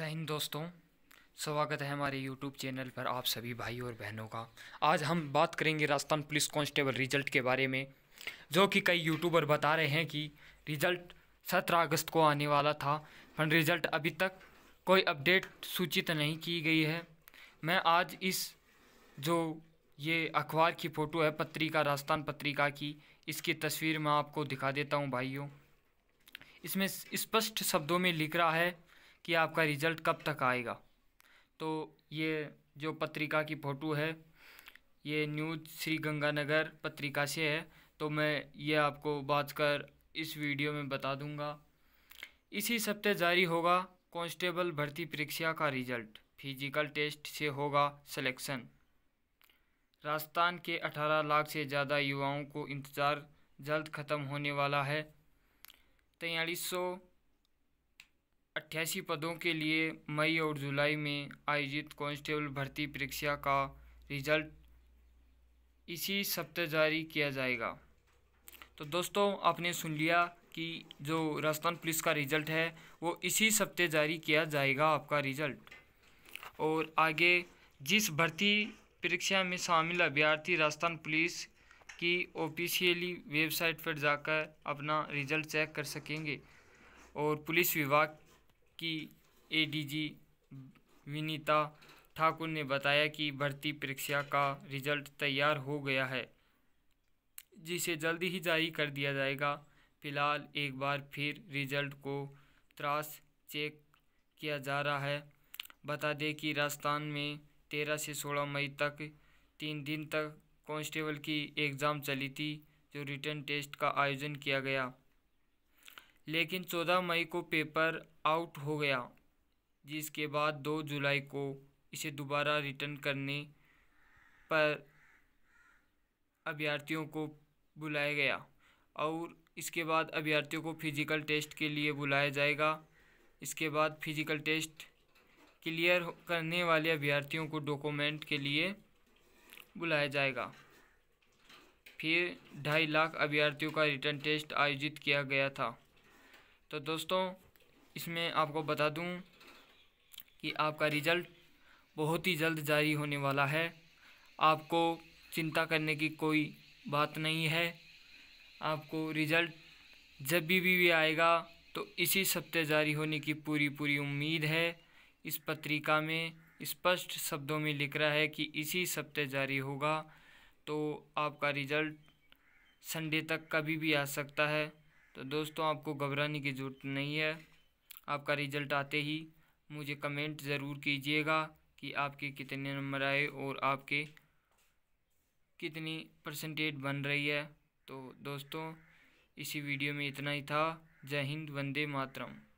जय हिंद दोस्तों स्वागत है हमारे YouTube चैनल पर आप सभी भाई और बहनों का आज हम बात करेंगे राजस्थान पुलिस कांस्टेबल रिजल्ट के बारे में जो कि कई यूट्यूबर बता रहे हैं कि रिजल्ट 17 अगस्त को आने वाला था पर रिजल्ट अभी तक कोई अपडेट सूचित नहीं की गई है मैं आज इस जो ये अखबार की फ़ोटो है पत्रिका राजस्थान पत्रिका की इसकी तस्वीर मैं आपको दिखा देता हूँ भाइयों इसमें स्पष्ट शब्दों में लिख रहा है कि आपका रिज़ल्ट कब तक आएगा तो ये जो पत्रिका की फ़ोटो है ये न्यूज श्री गंगानगर पत्रिका से है तो मैं ये आपको बात कर इस वीडियो में बता दूंगा इसी सप्ते जारी होगा कांस्टेबल भर्ती परीक्षा का रिजल्ट फिजिकल टेस्ट से होगा सिलेक्शन राजस्थान के 18 लाख से ज़्यादा युवाओं को इंतज़ार जल्द ख़त्म होने वाला है तैंतालीस सौ अट्ठासी पदों के लिए मई और जुलाई में आयोजित कांस्टेबल भर्ती परीक्षा का रिजल्ट इसी सप्ताह जारी किया जाएगा तो दोस्तों आपने सुन लिया कि जो राजस्थान पुलिस का रिज़ल्ट है वो इसी सप्ताह जारी किया जाएगा आपका रिज़ल्ट और आगे जिस भर्ती परीक्षा में शामिल अभ्यर्थी राजस्थान पुलिस की ऑफिशियली वेबसाइट पर जाकर अपना रिज़ल्ट चेक कर सकेंगे और पुलिस विभाग की एडीजी विनीता ठाकुर ने बताया कि भर्ती परीक्षा का रिजल्ट तैयार हो गया है जिसे जल्दी ही जारी कर दिया जाएगा फिलहाल एक बार फिर रिजल्ट को त्रास चेक किया जा रहा है बता दें कि राजस्थान में तेरह से सोलह मई तक तीन दिन तक कांस्टेबल की एग्ज़ाम चली थी जो रिटर्न टेस्ट का आयोजन किया गया लेकिन चौदह मई को पेपर आउट हो गया जिसके बाद दो जुलाई को इसे दोबारा रिटर्न करने पर अभ्यर्थियों को बुलाया गया और इसके बाद अभ्यर्थियों को फिजिकल टेस्ट के लिए बुलाया जाएगा इसके बाद फिजिकल टेस्ट क्लियर करने वाले अभ्यर्थियों को डॉक्यूमेंट के लिए बुलाया जाएगा फिर ढाई लाख अभ्यर्थियों का रिटर्न टेस्ट आयोजित किया गया था तो दोस्तों इसमें आपको बता दूं कि आपका रिज़ल्ट बहुत ही जल्द जारी होने वाला है आपको चिंता करने की कोई बात नहीं है आपको रिज़ल्ट जब भी भी आएगा तो इसी सप्ताह जारी होने की पूरी पूरी उम्मीद है इस पत्रिका में स्पष्ट शब्दों में लिख रहा है कि इसी सप्ते जारी होगा तो आपका रिज़ल्ट संडे तक कभी भी आ सकता है तो दोस्तों आपको घबराने की ज़रूरत नहीं है आपका रिज़ल्ट आते ही मुझे कमेंट ज़रूर कीजिएगा कि आपके कितने नंबर आए और आपके कितनी परसेंटेज बन रही है तो दोस्तों इसी वीडियो में इतना ही था जय हिंद वंदे मातरम